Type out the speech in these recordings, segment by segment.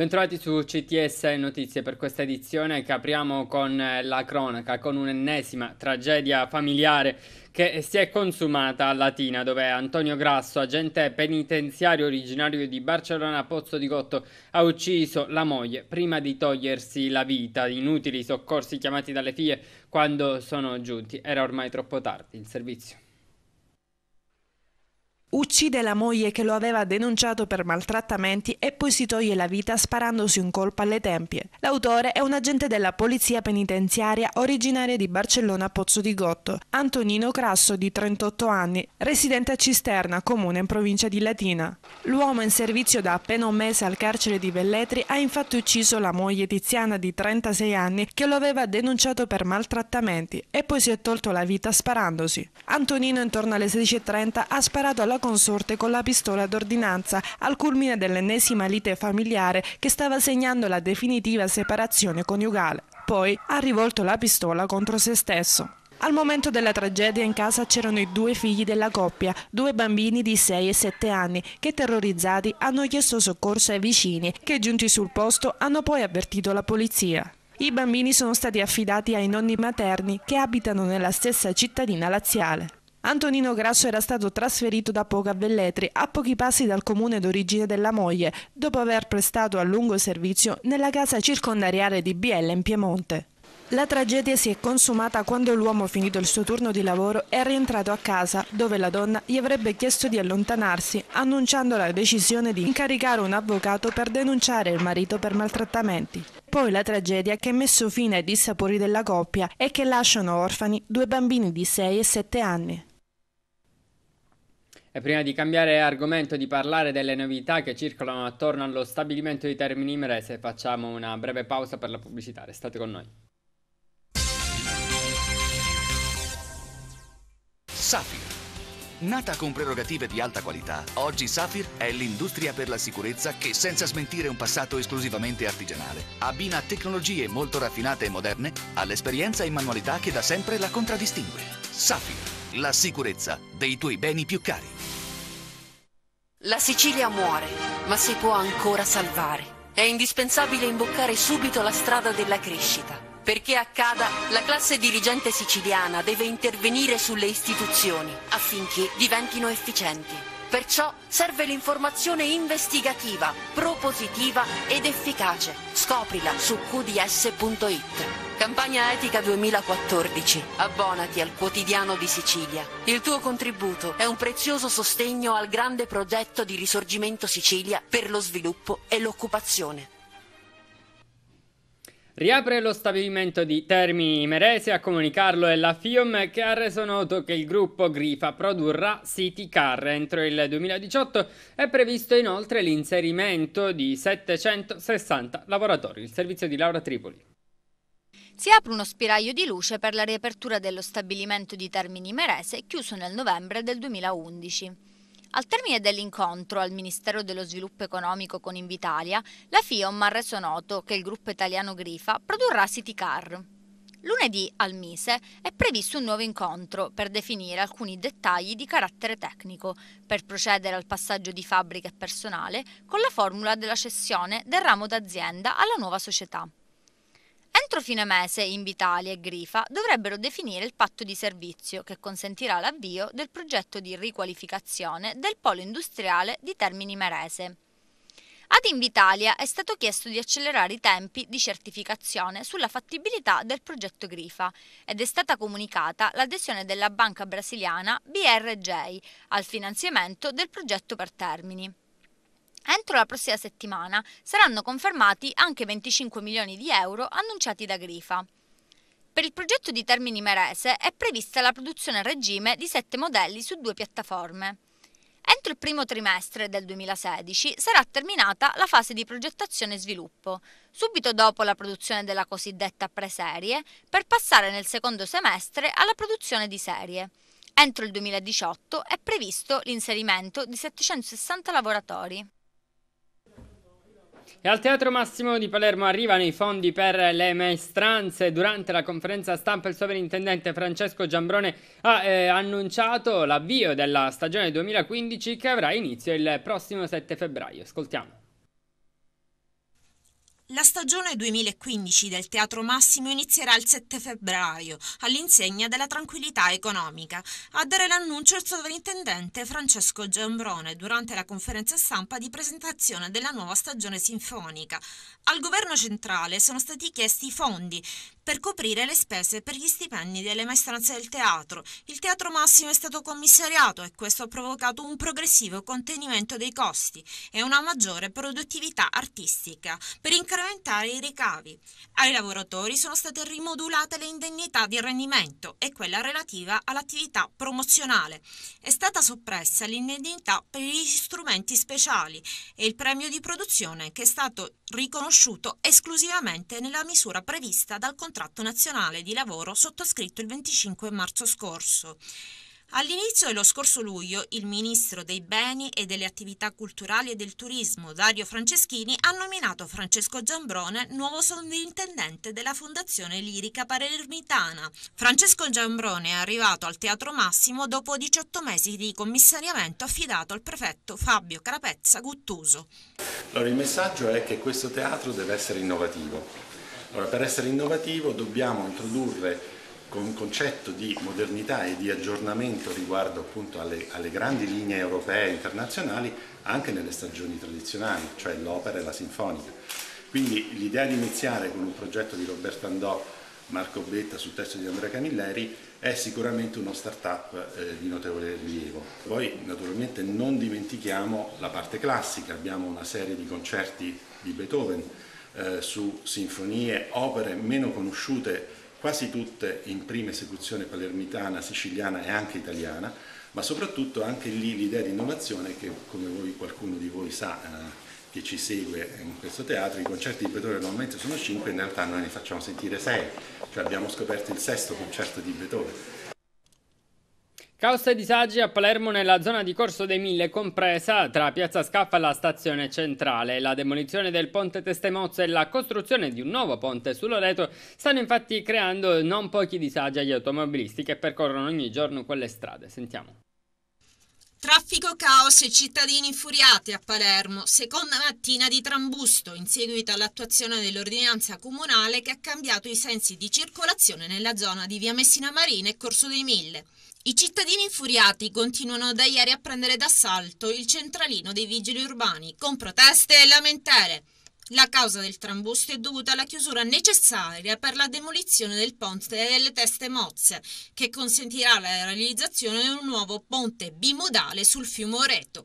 Bentrovati su CTS Notizie per questa edizione che apriamo con eh, la cronaca, con un'ennesima tragedia familiare che si è consumata a Latina, dove Antonio Grasso, agente penitenziario originario di Barcellona Pozzo di Gotto, ha ucciso la moglie prima di togliersi la vita. Inutili soccorsi chiamati dalle figlie quando sono giunti, era ormai troppo tardi il servizio. Uccide la moglie che lo aveva denunciato per maltrattamenti e poi si toglie la vita sparandosi un colpo alle tempie. L'autore è un agente della polizia penitenziaria originaria di Barcellona Pozzo di Gotto, Antonino Crasso di 38 anni, residente a Cisterna, comune in provincia di Latina. L'uomo in servizio da appena un mese al carcere di Velletri ha infatti ucciso la moglie Tiziana di 36 anni che lo aveva denunciato per maltrattamenti e poi si è tolto la vita sparandosi. Antonino intorno alle 16.30 ha sparato alla consorte con la pistola d'ordinanza al culmine dell'ennesima lite familiare che stava segnando la definitiva separazione coniugale. Poi ha rivolto la pistola contro se stesso. Al momento della tragedia in casa c'erano i due figli della coppia, due bambini di 6 e 7 anni, che terrorizzati hanno chiesto soccorso ai vicini, che giunti sul posto hanno poi avvertito la polizia. I bambini sono stati affidati ai nonni materni che abitano nella stessa cittadina laziale. Antonino Grasso era stato trasferito da poco a Velletri, a pochi passi dal comune d'origine della moglie, dopo aver prestato a lungo servizio nella casa circondariale di Biella in Piemonte. La tragedia si è consumata quando l'uomo, finito il suo turno di lavoro, è rientrato a casa, dove la donna gli avrebbe chiesto di allontanarsi, annunciando la decisione di incaricare un avvocato per denunciare il marito per maltrattamenti. Poi la tragedia che ha messo fine ai dissapori della coppia e che lasciano orfani due bambini di 6 e 7 anni. E prima di cambiare argomento e di parlare delle novità che circolano attorno allo stabilimento di Termini Imerese, facciamo una breve pausa per la pubblicità. Restate con noi. Sappi. Nata con prerogative di alta qualità, oggi Safir è l'industria per la sicurezza che, senza smentire un passato esclusivamente artigianale, abbina tecnologie molto raffinate e moderne all'esperienza e manualità che da sempre la contraddistingue. Safir la sicurezza dei tuoi beni più cari. La Sicilia muore, ma si può ancora salvare. È indispensabile imboccare subito la strada della crescita. Perché accada, la classe dirigente siciliana deve intervenire sulle istituzioni affinché diventino efficienti. Perciò serve l'informazione investigativa, propositiva ed efficace. Scoprila su qds.it. Campagna Etica 2014. Abbonati al quotidiano di Sicilia. Il tuo contributo è un prezioso sostegno al grande progetto di risorgimento Sicilia per lo sviluppo e l'occupazione. Riapre lo stabilimento di Termini Merese a comunicarlo è la FIOM che ha reso noto che il gruppo Grifa produrrà City Car entro il 2018. È previsto inoltre l'inserimento di 760 lavoratori. Il servizio di Laura Tripoli. Si apre uno spiraglio di luce per la riapertura dello stabilimento di Termini Merese chiuso nel novembre del 2011. Al termine dell'incontro al Ministero dello Sviluppo Economico con Invitalia, la FIOM ha reso noto che il gruppo italiano Grifa produrrà City Car. Lunedì al Mise è previsto un nuovo incontro per definire alcuni dettagli di carattere tecnico, per procedere al passaggio di fabbrica e personale con la formula della cessione del ramo d'azienda alla nuova società. Entro fine mese Invitalia e Grifa dovrebbero definire il patto di servizio che consentirà l'avvio del progetto di riqualificazione del polo industriale di Termini Merese. Ad Invitalia è stato chiesto di accelerare i tempi di certificazione sulla fattibilità del progetto Grifa ed è stata comunicata l'adesione della banca brasiliana BRJ al finanziamento del progetto per Termini. Entro la prossima settimana saranno confermati anche 25 milioni di euro annunciati da Grifa. Per il progetto di Termini Merese è prevista la produzione a regime di 7 modelli su due piattaforme. Entro il primo trimestre del 2016 sarà terminata la fase di progettazione e sviluppo, subito dopo la produzione della cosiddetta preserie, per passare nel secondo semestre alla produzione di serie. Entro il 2018 è previsto l'inserimento di 760 lavoratori. E al Teatro Massimo di Palermo arrivano i fondi per le maestranze. Durante la conferenza stampa il sovrintendente Francesco Giambrone ha eh, annunciato l'avvio della stagione 2015 che avrà inizio il prossimo 7 febbraio. Ascoltiamo. La stagione 2015 del Teatro Massimo inizierà il 7 febbraio, all'insegna della tranquillità economica. A dare l'annuncio il sovrintendente Francesco Giambrone durante la conferenza stampa di presentazione della nuova stagione sinfonica. Al governo centrale sono stati chiesti fondi per coprire le spese per gli stipendi delle maestranze del teatro. Il Teatro Massimo è stato commissariato e questo ha provocato un progressivo contenimento dei costi e una maggiore produttività artistica per incrementare i ricavi. Ai lavoratori sono state rimodulate le indennità di rendimento e quella relativa all'attività promozionale. È stata soppressa l'indennità per gli strumenti speciali e il premio di produzione che è stato riconosciuto esclusivamente nella misura prevista dal contratto contratto nazionale di lavoro sottoscritto il 25 marzo scorso. All'inizio dello scorso luglio il ministro dei beni e delle attività culturali e del turismo Dario Franceschini ha nominato Francesco Giambrone nuovo sovrintendente della Fondazione Lirica Palermitana. Francesco Giambrone è arrivato al Teatro Massimo dopo 18 mesi di commissariamento affidato al prefetto Fabio Carapezza Guttuso. Allora, il messaggio è che questo teatro deve essere innovativo allora, per essere innovativo dobbiamo introdurre con un concetto di modernità e di aggiornamento riguardo appunto alle, alle grandi linee europee e internazionali anche nelle stagioni tradizionali, cioè l'opera e la sinfonica. Quindi l'idea di iniziare con un progetto di Roberto Andò, Marco Betta sul testo di Andrea Camilleri è sicuramente uno start-up eh, di notevole rilievo. Poi naturalmente non dimentichiamo la parte classica, abbiamo una serie di concerti di Beethoven eh, su sinfonie, opere meno conosciute, quasi tutte in prima esecuzione palermitana, siciliana e anche italiana, ma soprattutto anche lì l'idea di innovazione che come voi, qualcuno di voi sa eh, che ci segue in questo teatro, i concerti di Beethoven normalmente sono cinque, in realtà noi ne facciamo sentire sei, cioè abbiamo scoperto il sesto concerto di Beethoven Caos e disagi a Palermo nella zona di Corso dei Mille, compresa tra Piazza Scaffa e la stazione centrale. La demolizione del ponte Testemozzo e la costruzione di un nuovo ponte su Loreto stanno infatti creando non pochi disagi agli automobilisti che percorrono ogni giorno quelle strade. Sentiamo. Traffico caos e cittadini infuriati a Palermo, seconda mattina di trambusto in seguito all'attuazione dell'ordinanza comunale che ha cambiato i sensi di circolazione nella zona di Via Messina Marina e Corso dei Mille. I cittadini infuriati continuano da ieri a prendere d'assalto il centralino dei vigili urbani con proteste e lamentere. La causa del trambusto è dovuta alla chiusura necessaria per la demolizione del ponte delle Teste Mozze, che consentirà la realizzazione di un nuovo ponte bimodale sul fiume Oreto.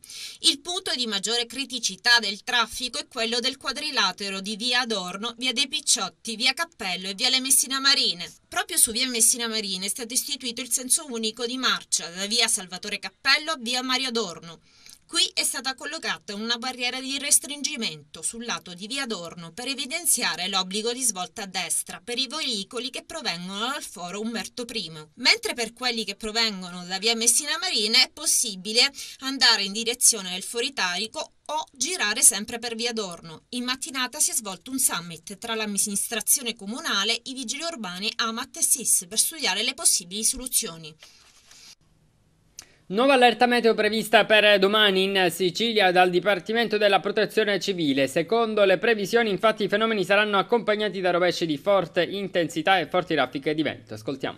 Il punto di maggiore criticità del traffico è quello del quadrilatero di via Adorno, via dei Picciotti, via Cappello e via Le Messina Marine. Proprio su via Messina Marine è stato istituito il senso unico di marcia da via Salvatore Cappello a via Mario Adorno. Qui è stata collocata una barriera di restringimento sul lato di Via Dorno per evidenziare l'obbligo di svolta a destra per i veicoli che provengono dal foro Umberto I, mentre per quelli che provengono da Via Messina Marina è possibile andare in direzione del foro Italico o girare sempre per Via Dorno. In mattinata si è svolto un summit tra l'amministrazione comunale, i vigili urbani, Amat e SIS per studiare le possibili soluzioni. Nuova allerta meteo prevista per domani in Sicilia dal Dipartimento della Protezione Civile. Secondo le previsioni, infatti, i fenomeni saranno accompagnati da rovesci di forte intensità e forti raffiche di vento. Ascoltiamo.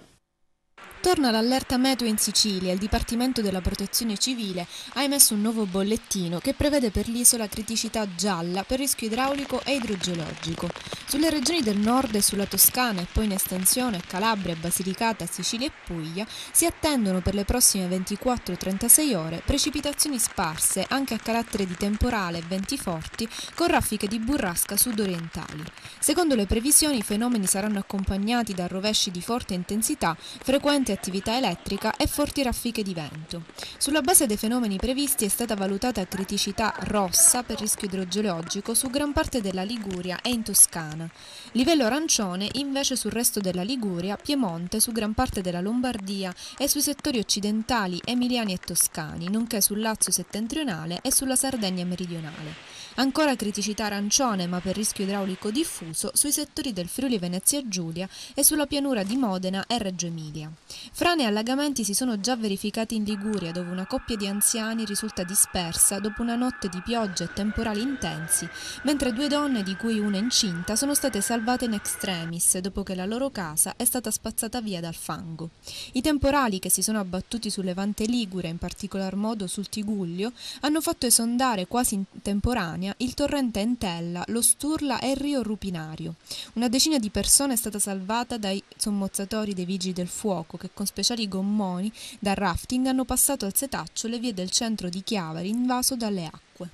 Torna l'allerta meteo in Sicilia. Il Dipartimento della Protezione Civile ha emesso un nuovo bollettino che prevede per l'isola criticità gialla per rischio idraulico e idrogeologico. Sulle regioni del nord e sulla Toscana e poi in estensione Calabria, Basilicata, Sicilia e Puglia si attendono per le prossime 24-36 ore precipitazioni sparse anche a carattere di temporale e venti forti con raffiche di burrasca sudorientali. Secondo le previsioni i fenomeni saranno accompagnati da rovesci di forte intensità frequenti costante attività elettrica e forti raffiche di vento. Sulla base dei fenomeni previsti è stata valutata criticità rossa per rischio idrogeologico su gran parte della Liguria e in Toscana, livello arancione invece sul resto della Liguria, Piemonte, su gran parte della Lombardia e sui settori occidentali emiliani e toscani, nonché sul Lazio settentrionale e sulla Sardegna meridionale. Ancora criticità arancione ma per rischio idraulico diffuso sui settori del Friuli Venezia Giulia e sulla pianura di Modena e Reggio Emilia. Frane e allagamenti si sono già verificati in Liguria, dove una coppia di anziani risulta dispersa dopo una notte di piogge e temporali intensi, mentre due donne, di cui una incinta, sono state salvate in extremis dopo che la loro casa è stata spazzata via dal fango. I temporali che si sono abbattuti sul Levante Ligure, in particolar modo sul Tiguglio, hanno fatto esondare quasi in temporanea il torrente Entella, lo Sturla e il rio Rupinario. Una decina di persone è stata salvata dai sommozzatori dei vigili del fuoco che con speciali gommoni da rafting hanno passato al setaccio le vie del centro di Chiavari invaso dalle acque.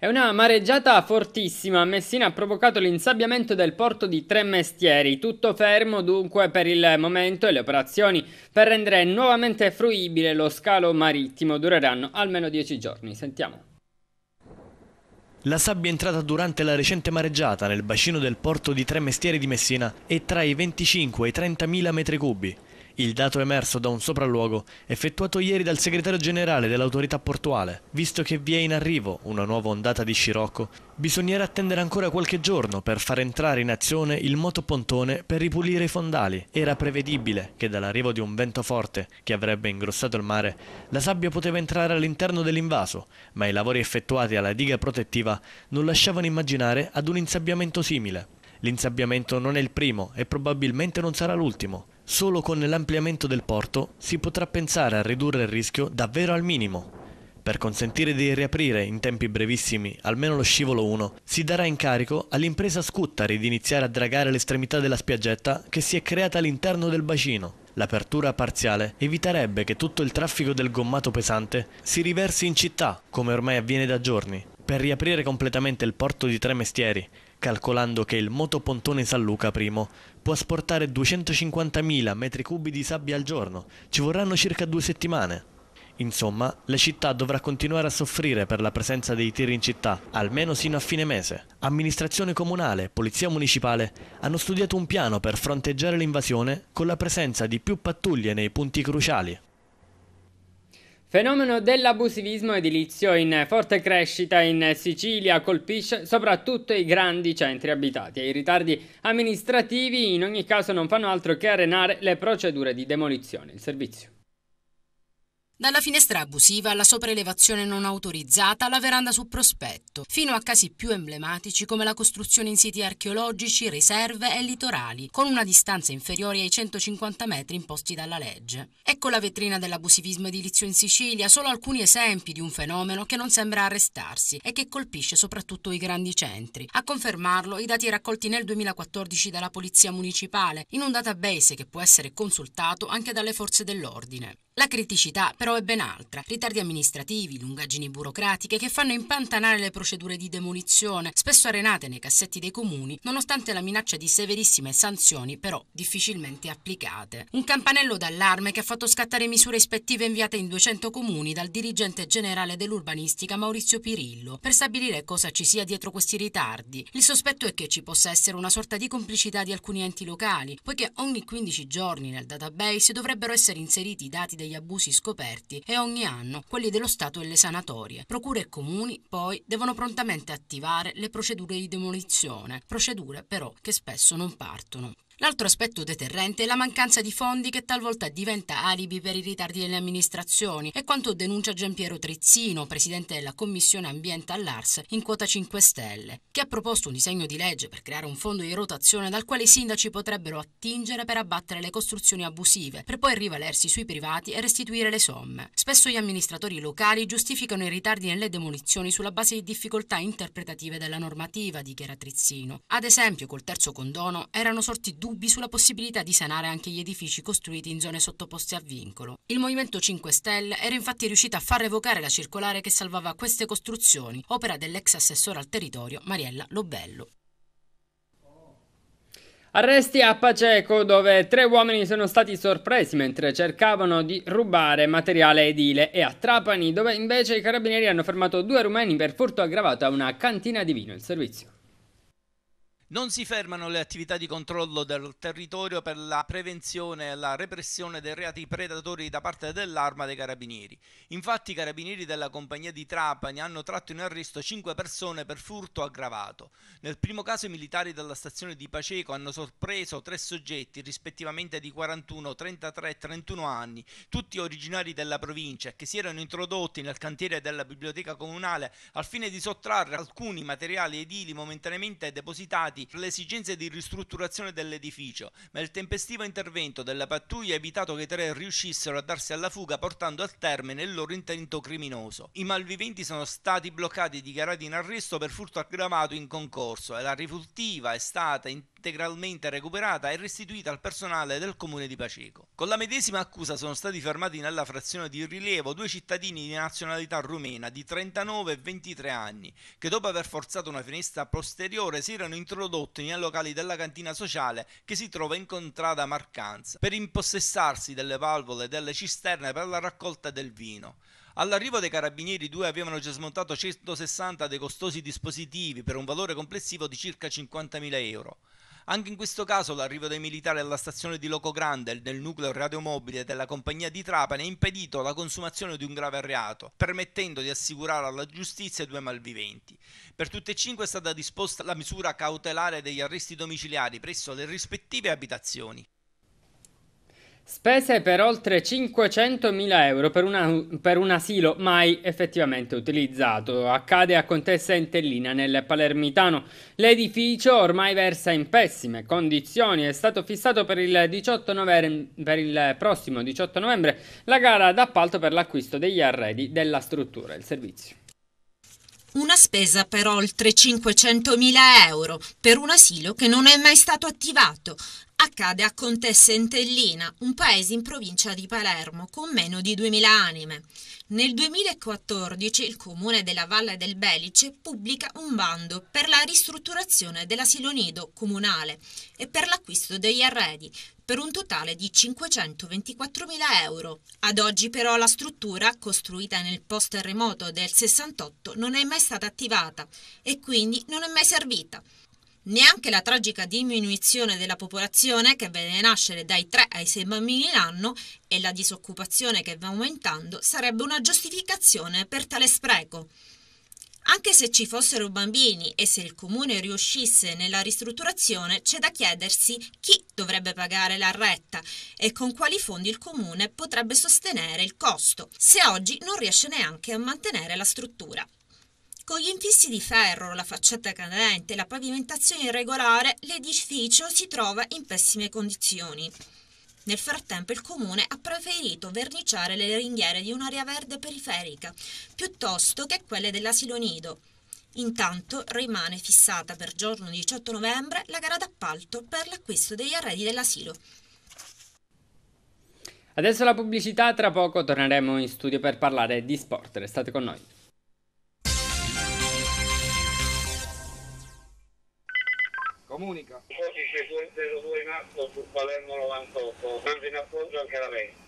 È una mareggiata fortissima Messina ha provocato l'insabbiamento del porto di Tre Mestieri, tutto fermo dunque per il momento e le operazioni per rendere nuovamente fruibile lo scalo marittimo dureranno almeno 10 giorni. Sentiamo. La sabbia entrata durante la recente mareggiata nel bacino del porto di Tre Mestieri di Messina è tra i 25 e i 30 mila metri cubi. Il dato emerso da un sopralluogo effettuato ieri dal segretario generale dell'autorità portuale. Visto che vi è in arrivo una nuova ondata di scirocco, bisognerà attendere ancora qualche giorno per far entrare in azione il motopontone per ripulire i fondali. Era prevedibile che dall'arrivo di un vento forte, che avrebbe ingrossato il mare, la sabbia poteva entrare all'interno dell'invaso, ma i lavori effettuati alla diga protettiva non lasciavano immaginare ad un insabbiamento simile. L'insabbiamento non è il primo e probabilmente non sarà l'ultimo. Solo con l'ampliamento del porto si potrà pensare a ridurre il rischio davvero al minimo. Per consentire di riaprire in tempi brevissimi almeno lo scivolo 1, si darà incarico all'impresa Scuttari di iniziare a dragare l'estremità della spiaggetta che si è creata all'interno del bacino. L'apertura parziale eviterebbe che tutto il traffico del gommato pesante si riversi in città, come ormai avviene da giorni, per riaprire completamente il porto di Tre Mestieri, calcolando che il motopontone San Luca I può asportare 250.000 metri cubi di sabbia al giorno. Ci vorranno circa due settimane. Insomma, la città dovrà continuare a soffrire per la presenza dei tir in città, almeno sino a fine mese. Amministrazione comunale, polizia municipale hanno studiato un piano per fronteggiare l'invasione con la presenza di più pattuglie nei punti cruciali. Fenomeno dell'abusivismo edilizio in forte crescita in Sicilia colpisce soprattutto i grandi centri abitati e i ritardi amministrativi in ogni caso non fanno altro che arenare le procedure di demolizione. Il servizio. Dalla finestra abusiva alla sopraelevazione non autorizzata alla veranda su prospetto, fino a casi più emblematici come la costruzione in siti archeologici, riserve e litorali, con una distanza inferiore ai 150 metri imposti dalla legge. Ecco la vetrina dell'abusivismo edilizio in Sicilia, solo alcuni esempi di un fenomeno che non sembra arrestarsi e che colpisce soprattutto i grandi centri. A confermarlo i dati raccolti nel 2014 dalla Polizia Municipale, in un database che può essere consultato anche dalle forze dell'ordine. La criticità però è ben altra. Ritardi amministrativi, lungaggini burocratiche che fanno impantanare le procedure di demolizione, spesso arenate nei cassetti dei comuni, nonostante la minaccia di severissime sanzioni però difficilmente applicate. Un campanello d'allarme che ha fatto scattare misure ispettive inviate in 200 comuni dal dirigente generale dell'urbanistica Maurizio Pirillo per stabilire cosa ci sia dietro questi ritardi. Il sospetto è che ci possa essere una sorta di complicità di alcuni enti locali, poiché ogni 15 giorni nel database dovrebbero essere inseriti i dati dei degli abusi scoperti e ogni anno quelli dello Stato e le sanatorie. Procure e comuni poi devono prontamente attivare le procedure di demolizione, procedure però che spesso non partono. L'altro aspetto deterrente è la mancanza di fondi che talvolta diventa alibi per i ritardi delle amministrazioni e quanto denuncia Giampiero Trizzino, presidente della Commissione Ambiente all'Ars in quota 5 Stelle, che ha proposto un disegno di legge per creare un fondo di rotazione dal quale i sindaci potrebbero attingere per abbattere le costruzioni abusive, per poi rivalersi sui privati e restituire le somme. Spesso gli amministratori locali giustificano i ritardi nelle demolizioni sulla base di difficoltà interpretative della normativa, dichiara Trizzino. Ad esempio, col terzo condono erano sorti due dubbi sulla possibilità di sanare anche gli edifici costruiti in zone sottoposte a vincolo. Il Movimento 5 Stelle era infatti riuscito a far revocare la circolare che salvava queste costruzioni, opera dell'ex assessore al territorio Mariella Lobello. Arresti a Paceco dove tre uomini sono stati sorpresi mentre cercavano di rubare materiale edile e a Trapani dove invece i carabinieri hanno fermato due rumeni per furto aggravato a una cantina di vino. Il servizio. Non si fermano le attività di controllo del territorio per la prevenzione e la repressione dei reati predatori da parte dell'arma dei carabinieri. Infatti i carabinieri della compagnia di Trapani hanno tratto in arresto 5 persone per furto aggravato. Nel primo caso i militari della stazione di Paceco hanno sorpreso tre soggetti rispettivamente di 41, 33 e 31 anni, tutti originari della provincia, che si erano introdotti nel cantiere della biblioteca comunale al fine di sottrarre alcuni materiali edili momentaneamente depositati sollevati le esigenze di ristrutturazione dell'edificio, ma il tempestivo intervento della pattuglia ha evitato che i tre riuscissero a darsi alla fuga portando al termine il loro intento criminoso. I malviventi sono stati bloccati e dichiarati in arresto per furto aggravato in concorso e la rifurtiva è stata in integralmente recuperata e restituita al personale del comune di Paceco. Con la medesima accusa sono stati fermati nella frazione di rilievo due cittadini di nazionalità rumena di 39 e 23 anni che dopo aver forzato una finestra posteriore si erano introdotti nei locali della cantina sociale che si trova in contrada Marcanza per impossessarsi delle valvole e delle cisterne per la raccolta del vino. All'arrivo dei carabinieri due avevano già smontato 160 dei costosi dispositivi per un valore complessivo di circa 50.000 euro. Anche in questo caso l'arrivo dei militari alla stazione di Loco Grande del nucleo radiomobile della compagnia di Trapani ha impedito la consumazione di un grave reato, permettendo di assicurare alla giustizia i due malviventi. Per tutte e cinque è stata disposta la misura cautelare degli arresti domiciliari presso le rispettive abitazioni. Spese per oltre 500.000 euro per, una, per, un asilo mai effettivamente utilizzato. Accade a Contessa Entellina nel Palermitano. L'edificio ormai versa in pessime condizioni. È stato fissato per il, novembre, per il prossimo 18 novembre la gara d'appalto per l'acquisto degli arredi della struttura. Il servizio. Una spesa per oltre 500.000 euro per un asilo che non è mai stato attivato accade a Contessa Entellina, un paese in provincia di Palermo con meno di 2000 anime. Nel 2014 il comune della Valle del Belice pubblica un bando per la ristrutturazione dell'asilo nido comunale e per l'acquisto degli arredi per un totale di 524.000 euro. Ad oggi però la struttura, costruita nel post-terremoto del 68, non è mai stata attivata e quindi non è mai servita. Neanche la tragica diminuzione della popolazione che vede nascere dai 3 ai 6 bambini l'anno e la disoccupazione che va aumentando sarebbe una giustificazione per tale spreco. Anche se ci fossero bambini e se il comune riuscisse nella ristrutturazione, c'è da chiedersi chi dovrebbe pagare la retta e con quali fondi il comune potrebbe sostenere il costo, se oggi non riesce neanche a mantenere la struttura con gli infissi di ferro, la facciata cadente, e la pavimentazione irregolare, l'edificio si trova in pessime condizioni. Nel frattempo il comune ha preferito verniciare le ringhiere di un'area verde periferica piuttosto che quelle dell'asilo nido. Intanto rimane fissata per giorno 18 novembre la gara d'appalto per l'acquisto degli arredi dell'asilo. Adesso la pubblicità, tra poco torneremo in studio per parlare di sport. Restate con noi. comunica. Oggi c'è 0-2 in atto su Palermo 98, preso in appoggio anche la Venezia.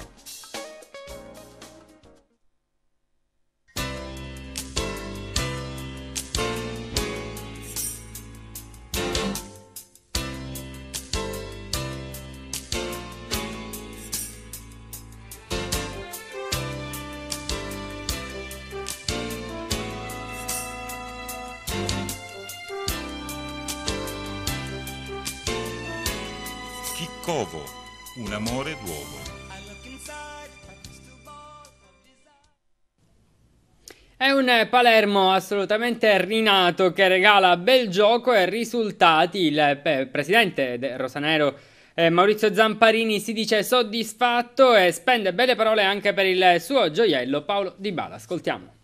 Covo, un amore d'uomo. È un Palermo assolutamente rinato che regala bel gioco e risultati. Il eh, presidente del Rosanero eh, Maurizio Zamparini si dice soddisfatto e spende belle parole anche per il suo gioiello Paolo Di Bala. Ascoltiamo.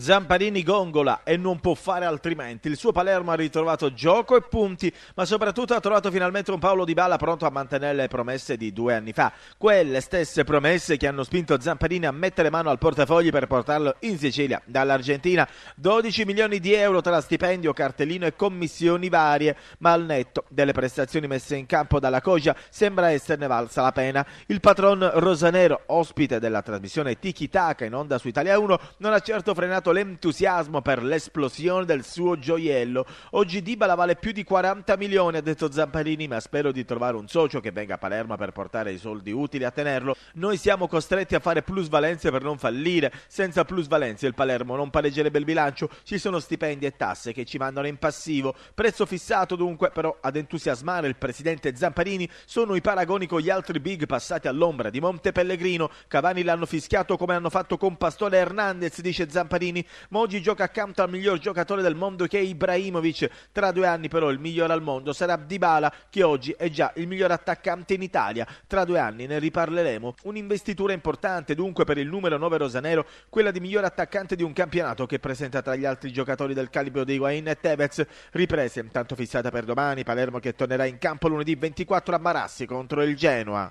Zamparini gongola e non può fare altrimenti. Il suo Palermo ha ritrovato gioco e punti, ma soprattutto ha trovato finalmente un Paolo Di Bala pronto a mantenere le promesse di due anni fa. Quelle stesse promesse che hanno spinto Zamparini a mettere mano al portafogli per portarlo in Sicilia dall'Argentina. 12 milioni di euro tra stipendio, cartellino e commissioni varie, ma al netto delle prestazioni messe in campo dalla Cogia sembra esserne valsa la pena. Il patron Rosanero, ospite della trasmissione Tiki Taka in onda su Italia 1, non ha certo frenato aumentato l'entusiasmo per l'esplosione del suo gioiello. Oggi Dybala vale più di 40 milioni, ha detto Zamparini, ma spero di trovare un socio che venga a Palermo per portare i soldi utili a tenerlo. Noi siamo costretti a fare plusvalenze per non fallire. Senza plusvalenze il Palermo non pareggerebbe il bilancio. Ci sono stipendi e tasse che ci mandano in passivo. Prezzo fissato dunque, però ad entusiasmare il presidente Zamparini sono i paragoni con gli altri big passati all'ombra di Monte Pellegrino. Cavani l'hanno fischiato come hanno fatto con Pastore Hernandez, dice Zamparini. Chiellini, ma oggi gioca accanto al miglior giocatore del mondo che è Ibrahimovic. Tra due anni però il migliore al mondo sarà Dybala che oggi è già il miglior attaccante in Italia. Tra due anni ne riparleremo. Un'investitura importante dunque per il numero 9 rosanero, quella di miglior attaccante di un campionato che presenta tra gli altri giocatori del calibro di Higuain e Tevez. Riprese intanto fissata per domani, Palermo che tornerà in campo lunedì 24 a Marassi contro il Genoa.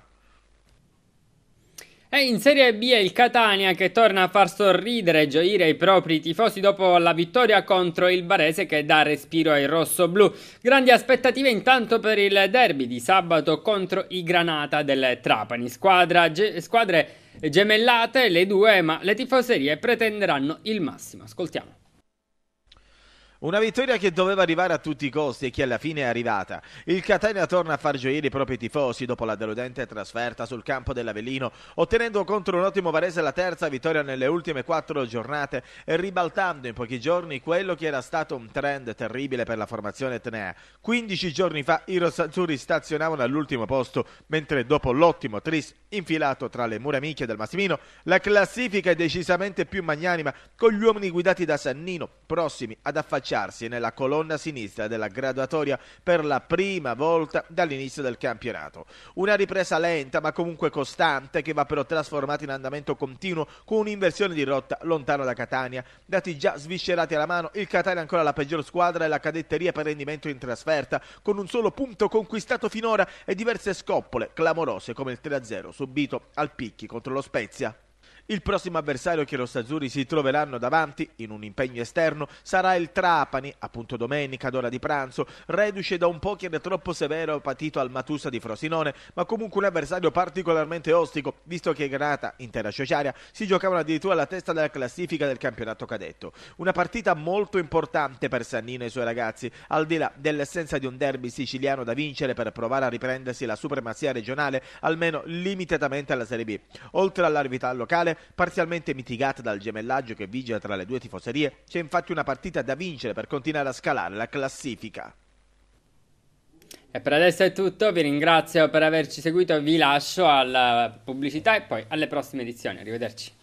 E in Serie B è il Catania che torna a far sorridere e gioire i propri tifosi dopo la vittoria contro il Barese che dà respiro ai rossoblù. Grandi aspettative intanto per il derby di sabato contro i Granata del Trapani. Squadra, ge, squadre gemellate le due, ma le tifoserie pretenderanno il massimo. Ascoltiamo. Una vittoria che doveva arrivare a tutti i costi e che alla fine è arrivata. Il Catania torna a far gioire i propri tifosi dopo la deludente trasferta sul campo dell'Avellino, ottenendo contro un ottimo Varese la terza vittoria nelle ultime quattro giornate e ribaltando in pochi giorni quello che era stato un trend terribile per la formazione etnea. 15 giorni fa i rossazzurri stazionavano all'ultimo posto, mentre dopo l'ottimo tris infilato tra le mura amiche del Massimino, la classifica è decisamente più magnanima con gli uomini guidati da Sannino, prossimi ad affacciare affacciarsi nella colonna sinistra della graduatoria per la prima volta dall'inizio del campionato. Una ripresa lenta ma comunque costante che va però trasformata in andamento continuo con un'inversione di rotta lontano da Catania. Dati già sviscerati alla mano, il Catania ancora la peggior squadra e la cadetteria per rendimento in trasferta, con un solo punto conquistato finora e diverse scoppole clamorose come il 3-0 subito al Picchi contro lo Spezia. Il prossimo avversario che i rossazzurri si troveranno davanti in un impegno esterno sarà il Trapani, appunto domenica ad ora di pranzo, reduce da un poker troppo severo patito al Matusa di Frosinone, ma comunque un avversario particolarmente ostico, visto che Granata, intera sociaria, si giocavano addirittura alla testa della classifica del campionato cadetto. Una partita molto importante per Sannino e i suoi ragazzi, al di là dell'essenza di un derby siciliano da vincere per provare a riprendersi la supremazia regionale, almeno limitatamente alla Serie B. Oltre all'arbitral locale, parzialmente mitigata dal gemellaggio che vigila tra le due tifoserie, c'è infatti una partita da vincere per continuare a scalare la classifica. E per adesso è tutto, vi ringrazio per averci seguito, vi lascio alla pubblicità e poi alle prossime edizioni. Arrivederci.